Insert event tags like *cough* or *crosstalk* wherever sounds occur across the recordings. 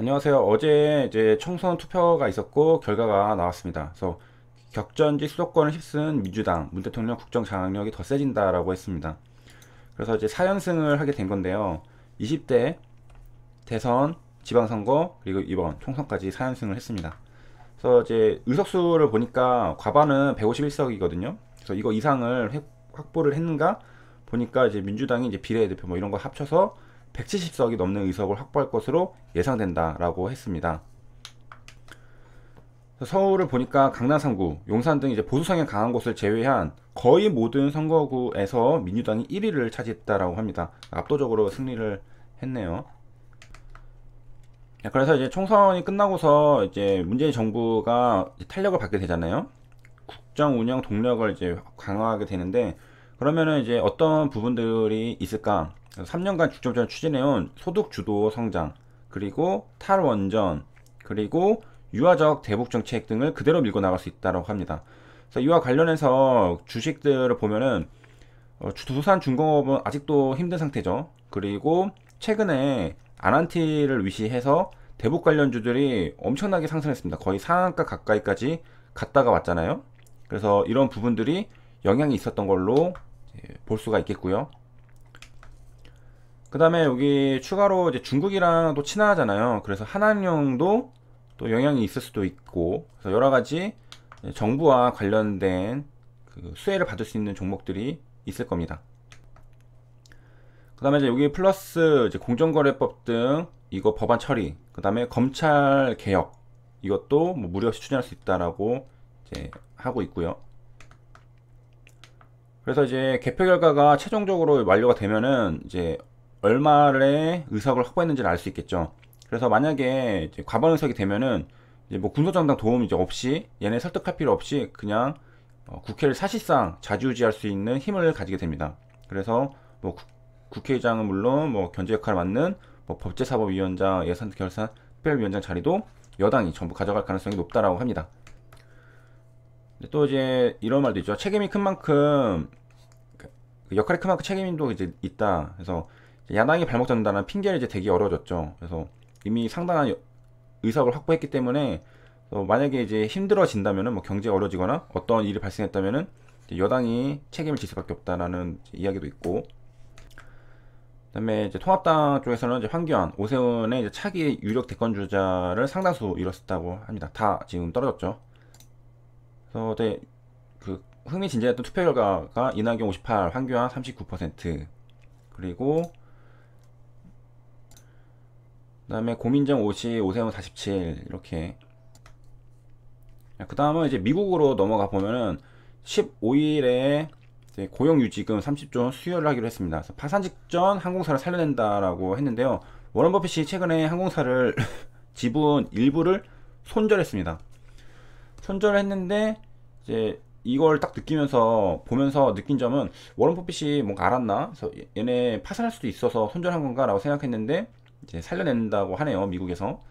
안녕하세요. 어제 이제 총선 투표가 있었고 결과가 나왔습니다. 그래서 격전지 수도권을 휩쓴 민주당 문 대통령 국정 장악력이 더 세진다라고 했습니다. 그래서 이제 4연승을 하게 된 건데요. 20대 대선 지방선거 그리고 이번 총선까지 4연승을 했습니다. 그래서 이제 의석수를 보니까 과반은 151석이거든요. 그래서 이거 이상을 확보를 했는가 보니까 이제 민주당이 이제 비례대표 뭐 이런 거 합쳐서 170석이 넘는 의석을 확보할 것으로 예상된다라고 했습니다. 서울을 보니까 강남 3구, 용산 등 이제 보수 성향 강한 곳을 제외한 거의 모든 선거구에서 민주당이 1위를 차지했다라고 합니다. 압도적으로 승리를 했네요. 그래서 이제 총선이 끝나고서 이제 문재인 정부가 탄력을 받게 되잖아요. 국정 운영 동력을 이제 강화하게 되는데 그러면은 이제 어떤 부분들이 있을까? 3년간 중점적으로 추진해온 소득 주도 성장, 그리고 탈원전, 그리고 유화적 대북 정책 등을 그대로 밀고 나갈 수 있다고 합니다. 그래서 이와 관련해서 주식들을 보면은 어, 두산 중공업은 아직도 힘든 상태죠. 그리고 최근에 아난티를 위시해서 대북 관련주들이 엄청나게 상승했습니다. 거의 상한가 가까이까지 갔다가 왔잖아요. 그래서 이런 부분들이 영향이 있었던 걸로 예, 볼 수가 있겠고요. 그 다음에 여기 추가로 이제 중국이랑 또 친하잖아요. 그래서 한한령도또 영향이 있을 수도 있고, 그래서 여러 가지 정부와 관련된 그 수혜를 받을 수 있는 종목들이 있을 겁니다. 그 다음에 이제 여기 플러스 이제 공정거래법 등 이거 법안 처리, 그 다음에 검찰 개혁 이것도 뭐 무리 없이 추진할 수 있다라고 이제 하고 있고요. 그래서 이제 개표 결과가 최종적으로 완료가 되면은 이제 얼마의 의석을 확보했는지를 알 수 있겠죠. 그래서 만약에 과반 의석이 되면은 이제 뭐 군소정당 도움 이제 없이 얘네 설득할 필요 없이 그냥 어 국회를 사실상 자주우지할수 있는 힘을 가지게 됩니다. 그래서 뭐 구, 국회의장은 물론 뭐 견제 역할을 맡는 뭐 법제사법위원장 예산결산 특별위원장 자리도 여당이 전부 가져갈 가능성이 높다라고 합니다. 또 이제 이런 말도 있죠. 책임이 큰 만큼 그, 그 역할이 큰 만큼 책임도 이제 있다. 그래서 야당이 발목 잡는다는 핑계를 이제 대기 어려워졌죠. 그래서 이미 상당한 의석을 확보했기 때문에 만약에 이제 힘들어진다면뭐 경제가 어려지거나 어떤 일이 발생했다면 여당이 책임을 질 수밖에 없다라는 이야기도 있고 그다음에 이제 통합당 쪽에서는 이제 황교안, 오세훈의 이제 차기 유력 대권 주자를 상당수 잃었다고 었 합니다. 다 지금 떨어졌죠. 그래서 네, 그 흥미진진했던 투표 결과가 이낙연 58, 황교안 39% 그리고 그다음에 고민정 50, 오세훈 47 이렇게 그 다음은 이제 미국으로 넘어가 보면은 15일에 이제 고용유지금 30조 수혈을 하기로 했습니다. 파산 직전 항공사를 살려낸다라고 했는데요. 워런 버핏이 최근에 항공사를 *laughs* 지분 일부를 손절했습니다. 손절을 했는데 이제 이걸 딱 느끼면서 보면서 느낀 점은 워런 버핏이 뭔가 알았나? 그래서 얘네 파산할 수도 있어서 손절한 건가라고 생각했는데 이제 살려낸다고 하네요 미국에서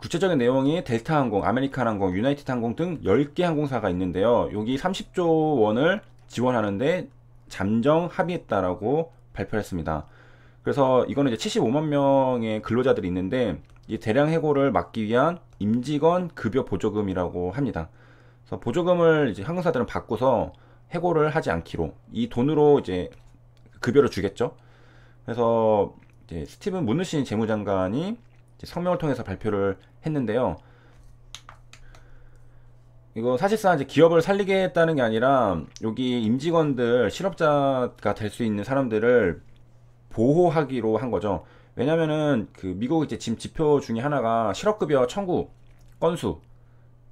구체적인 내용이 델타 항공, 아메리칸 항공, 유나이티드 항공 등 10개 항공사가 있는데요. 여기 30조 원을 지원하는데 잠정 합의했다라고 발표했습니다. 그래서 이거는 이제 75만 명의 근로자들이 있는데 이 대량 해고를 막기 위한 임직원 급여 보조금이라고 합니다. 그래서 보조금을 이제 항공사들은 바꿔서 해고를 하지 않기로 이 돈으로 이제 급여를 주겠죠. 그래서 이제 스티븐 문우신 재무장관이 성명을 통해서 발표를 했는데요. 이거 사실상 이제 기업을 살리겠다는 게 아니라 여기 임직원들 실업자가 될 수 있는 사람들을 보호하기로 한 거죠. 왜냐면은 그 미국 이제 지금 지표 중에 하나가 실업급여 청구 건수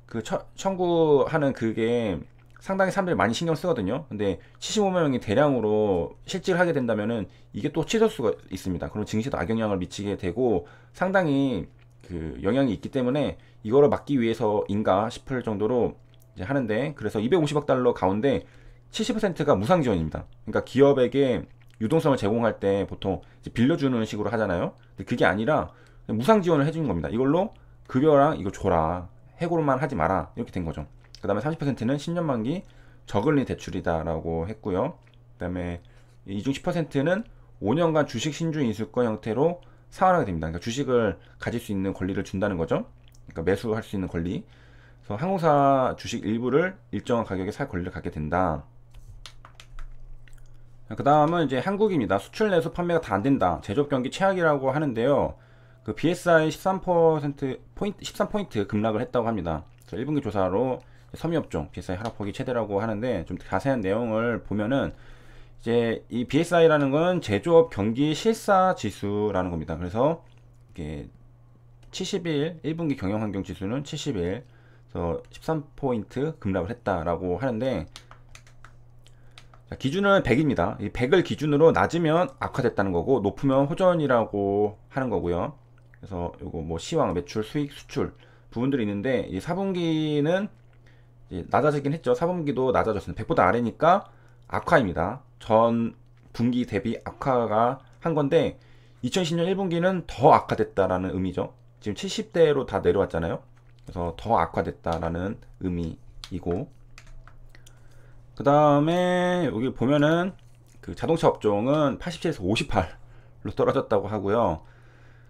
그 처, 청구하는 그게 상당히 사람들이 많이 신경 쓰거든요. 근데 75만 명이 대량으로 실질 하게 된다면은 이게 또 치솟수가 을 있습니다. 그럼 증시도 악영향을 미치게 되고 상당히 그 영향이 있기 때문에 이거를 막기 위해서인가 싶을 정도로 이제 하는데 그래서 250억 달러 가운데 70%가 무상 지원입니다. 그러니까 기업에게 유동성을 제공할 때 보통 빌려주는 식으로 하잖아요. 근데 그게 아니라 무상 지원을 해주는 겁니다. 이걸로 급여랑 이거 줘라. 해고만 하지 마라. 이렇게 된 거죠. 그 다음에 30%는 10년 만기 저금리 대출이다라고 했고요. 그 다음에 이중 10%는 5년간 주식 신주 인수권 형태로 상환하게 됩니다. 그러니까 주식을 가질 수 있는 권리를 준다는 거죠. 그러니까 매수할 수 있는 권리. 그래서 항공사 주식 일부를 일정한 가격에 살 권리를 갖게 된다. 그 다음은 이제 한국입니다. 수출 내수 판매가 다 안 된다. 제조업 경기 최악이라고 하는데요. 그 BSI 13% 포인트 13포인트 급락을 했다고 합니다. 1분기 조사로 섬유업종 BSI 하락폭이 최대라고 하는데 좀 자세한 내용을 보면은 이제 이 BSI라는 건 제조업 경기 실사 지수라는 겁니다. 그래서 이게 70일 1분기 경영 환경 지수는 70일 13포인트 급락을 했다라고 하는데 그러니까 기준은 100입니다. 이 100을 기준으로 낮으면 악화됐다는 거고 높으면 호전이라고 하는 거고요. 그래서 이거뭐 시황, 매출, 수익, 수출 부분들이 있는데 이 4분기는 낮아지긴 했죠. 4분기도 낮아졌습니다. 100보다 아래니까 악화입니다. 전 분기 대비 악화가 한 건데 2010년 1분기는 더 악화됐다라는 의미죠. 지금 70대로 다 내려왔잖아요. 그래서 더 악화됐다라는 의미이고 그 다음에 여기 보면은 그 자동차 업종은 87에서 58로 떨어졌다고 하고요.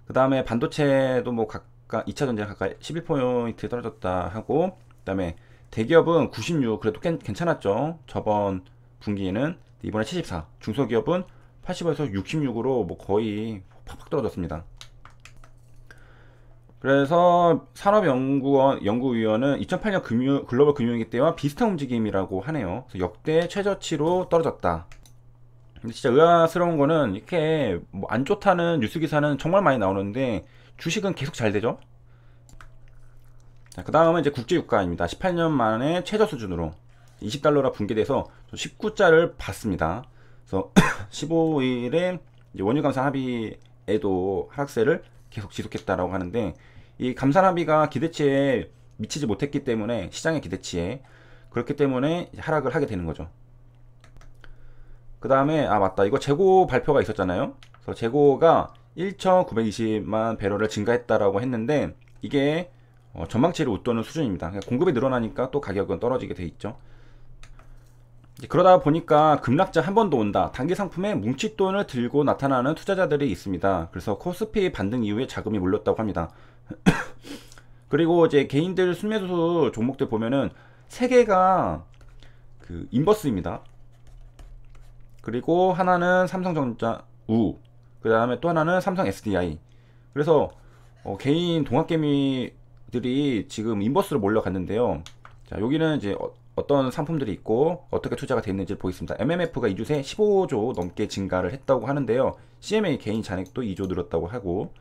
그 다음에 반도체도 뭐 각각 2차 전쟁 가까이 11포인트 떨어졌다 하고 그 다음에 대기업은 96 그래도 괜찮았죠. 저번 분기에는 이번에 74 중소기업은 85에서 66으로 뭐 거의 팍팍 떨어졌습니다. 그래서 산업연구원 연구위원은 2008년 금융, 글로벌 금융위기 때와 비슷한 움직임이라고 하네요. 역대 최저치로 떨어졌다. 근데 진짜 의아스러운 거는 이렇게 뭐안 좋다는 뉴스 기사는 정말 많이 나오는데 주식은 계속 잘 되죠. 그 다음은 이제 국제유가입니다. 18년 만에 최저 수준으로 20달러라 붕괴돼서 19자를 봤습니다. 그래서 15일에 원유 감산 합의에도 하락세를 계속 지속했다라고 하는데 이 감산합의가 기대치에 미치지 못했기 때문에 시장의 기대치에 그렇기 때문에 하락을 하게 되는 거죠. 그 다음에 아 맞다 이거 재고 발표가 있었잖아요. 그래서 재고가 1,920만 배럴을 증가했다라고 했는데 이게 어, 전망치를 웃도는 수준입니다. 그러니까 공급이 늘어나니까 또 가격은 떨어지게 돼 있죠. 그러다 보니까 급락자 한번도 온다. 단기 상품에 뭉칫돈을 들고 나타나는 투자자들이 있습니다. 그래서 코스피 반등 이후에 자금이 몰렸다고 합니다. *coughs* 그리고 이제 개인들 순매수 종목들 보면은 세 개가 그 인버스입니다. 그리고 하나는 삼성전자 우, 그 다음에 또 하나는 삼성 SDI. 그래서 어, 개인 동학개미들이 지금 인버스로 몰려갔는데요. 자 여기는 이제 어, 어떤 상품들이 있고 어떻게 투자가 되어 있는지를 보겠습니다. MMF가 2주새 15조 넘게 증가를 했다고 하는데요. CMA 개인 잔액도 2조 늘었다고 하고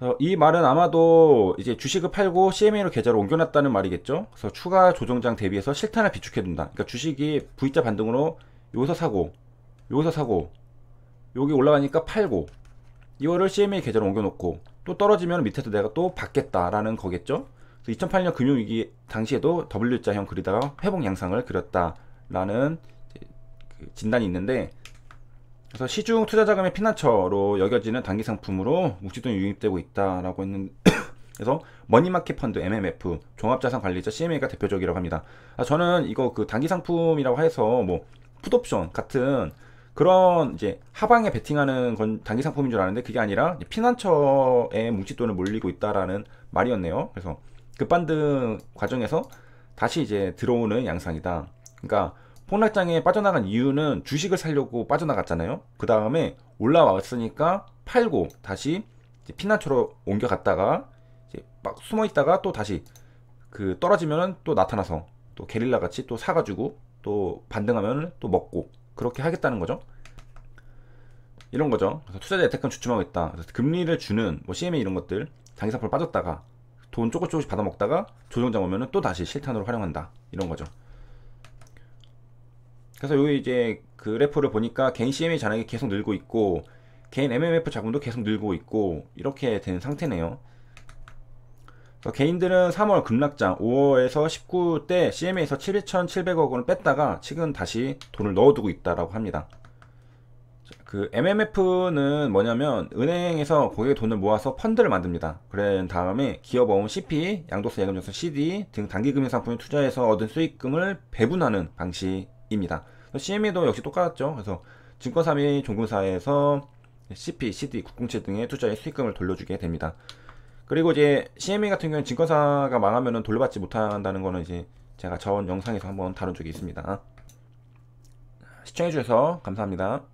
어, 이 말은 아마도 이제 주식을 팔고 CMA로 계좌를 옮겨놨다는 말이겠죠. 그래서 추가 조정장 대비해서 실탄을 비축해둔다. 그러니까 주식이 V자 반등으로 여기서 사고 여기서 사고 여기 올라가니까 팔고 이거를 CMA 계좌로 옮겨놓고 또 떨어지면 밑에서 내가 또 받겠다라는 거겠죠. 2008년 금융위기 당시에도 W자형 그리다가 회복 양상을 그렸다라는 그 진단이 있는데 그래서 시중 투자 자금의 피난처로 여겨지는 단기 상품으로 묵직돈이 유입되고 있다라고 했는 *coughs* 그래서 머니마켓 펀드 MMF 종합자산관리자 CMA가 대표적이라고 합니다. 아, 저는 이거 그 단기 상품이라고 해서 뭐 풋옵션 같은 그런 이제 하방에 베팅하는 건 단기 상품인 줄 아는데 그게 아니라 피난처에 묵직돈을 몰리고 있다라는 말이었네요. 그래서 급반드 과정에서 다시 이제 들어오는 양상이다. 그러니까 폭락장에 빠져나간 이유는 주식을 살려고 빠져나갔잖아요. 그 다음에 올라왔으니까 팔고 다시 피난처로 옮겨갔다가 이제 막 숨어 있다가 또 다시 그 떨어지면 또 나타나서 또 게릴라 같이 또 사가지고 또 반등하면 또 먹고 그렇게 하겠다는 거죠. 이런 거죠. 그래서 투자자 혜택은 주춤하고 있다. 그래서 금리를 주는 뭐 CMA 이런 것들 장기사포 빠졌다가 돈 조금 조금씩 받아 먹다가 조정장 오면은 또 다시 실탄으로 활용한다 이런 거죠. 그래서 여기 이제 그래프를 보니까 개인 CMA 잔액이 계속 늘고 있고 개인 MMF 자금도 계속 늘고 있고 이렇게 된 상태네요. 개인들은 3월 급락장 5월에서 19대 CMA에서 7,700억 원을 뺐다가 지금 다시 돈을 넣어두고 있다라고 합니다. 그 MMF는 뭐냐면 은행에서 고객의 돈을 모아서 펀드를 만듭니다. 그런 다음에 기업어음 CP, 양도세 예금전세 CD 등 단기금융 상품에 투자해서 얻은 수익금을 배분하는 방식입니다. CME도 역시 똑같죠. 그래서 증권사 및 종금사에서 CP, CD, 국공채 등의 투자의 수익금을 돌려주게 됩니다. 그리고 이제 CME 같은 경우는 증권사가 망하면 돌려받지 못한다는 거는 이제 제가 전 영상에서 한번 다룬 적이 있습니다. 시청해주셔서 감사합니다.